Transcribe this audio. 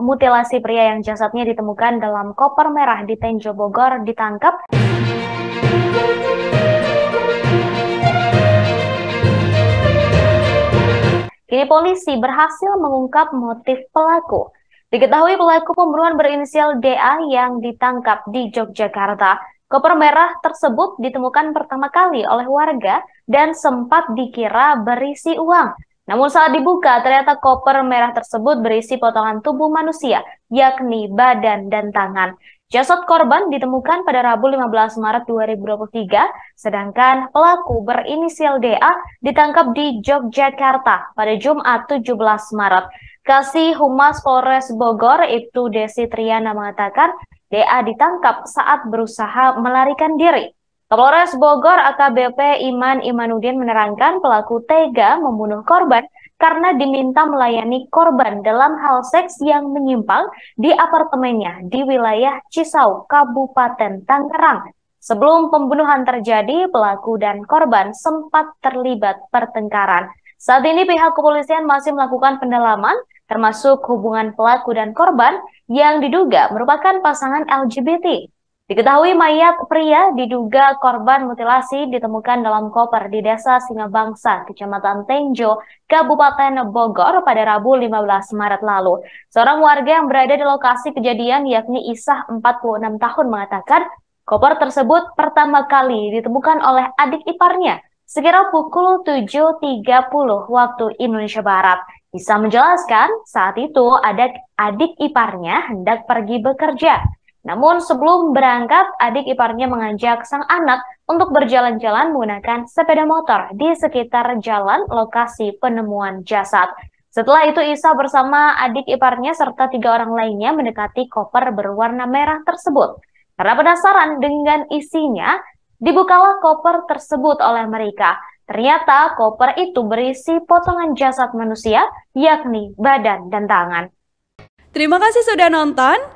mutilasi pria yang jasadnya ditemukan dalam koper merah di Tenjo Bogor ditangkap. Kini polisi berhasil mengungkap motif pelaku. Diketahui pelaku pembunuhan berinisial DA yang ditangkap di Yogyakarta. Koper merah tersebut ditemukan pertama kali oleh warga dan sempat dikira berisi uang. Namun saat dibuka, ternyata koper merah tersebut berisi potongan tubuh manusia, yakni badan dan tangan. Jasad korban ditemukan pada Rabu 15 Maret 2023, sedangkan pelaku berinisial DA ditangkap di Yogyakarta pada Jumat 17 Maret. Kasih Humas Polres Bogor, Ibtu Desi Triana mengatakan DA ditangkap saat berusaha melarikan diri. Kapolres Bogor AKBP Iman Imanudin menerangkan pelaku tega membunuh korban karena diminta melayani korban dalam hal seks yang menyimpang di apartemennya di wilayah Cisau, Kabupaten Tangerang. Sebelum pembunuhan terjadi, pelaku dan korban sempat terlibat pertengkaran. Saat ini pihak kepolisian masih melakukan pendalaman termasuk hubungan pelaku dan korban yang diduga merupakan pasangan LGBT. Diketahui mayat pria diduga korban mutilasi ditemukan dalam koper di Desa Singabangsa, Kecamatan Tenjo, Kabupaten Bogor pada Rabu 15 Maret lalu. Seorang warga yang berada di lokasi kejadian yakni Isah 46 tahun mengatakan koper tersebut pertama kali ditemukan oleh adik iparnya sekitar pukul 7.30 waktu Indonesia Barat. Isah menjelaskan saat itu ada adik iparnya hendak pergi bekerja. Namun sebelum berangkat, adik iparnya mengajak sang anak untuk berjalan-jalan menggunakan sepeda motor di sekitar jalan lokasi penemuan jasad. Setelah itu Isa bersama adik iparnya serta tiga orang lainnya mendekati koper berwarna merah tersebut. Karena penasaran dengan isinya, dibukalah koper tersebut oleh mereka. Ternyata koper itu berisi potongan jasad manusia, yakni badan dan tangan. Terima kasih sudah nonton.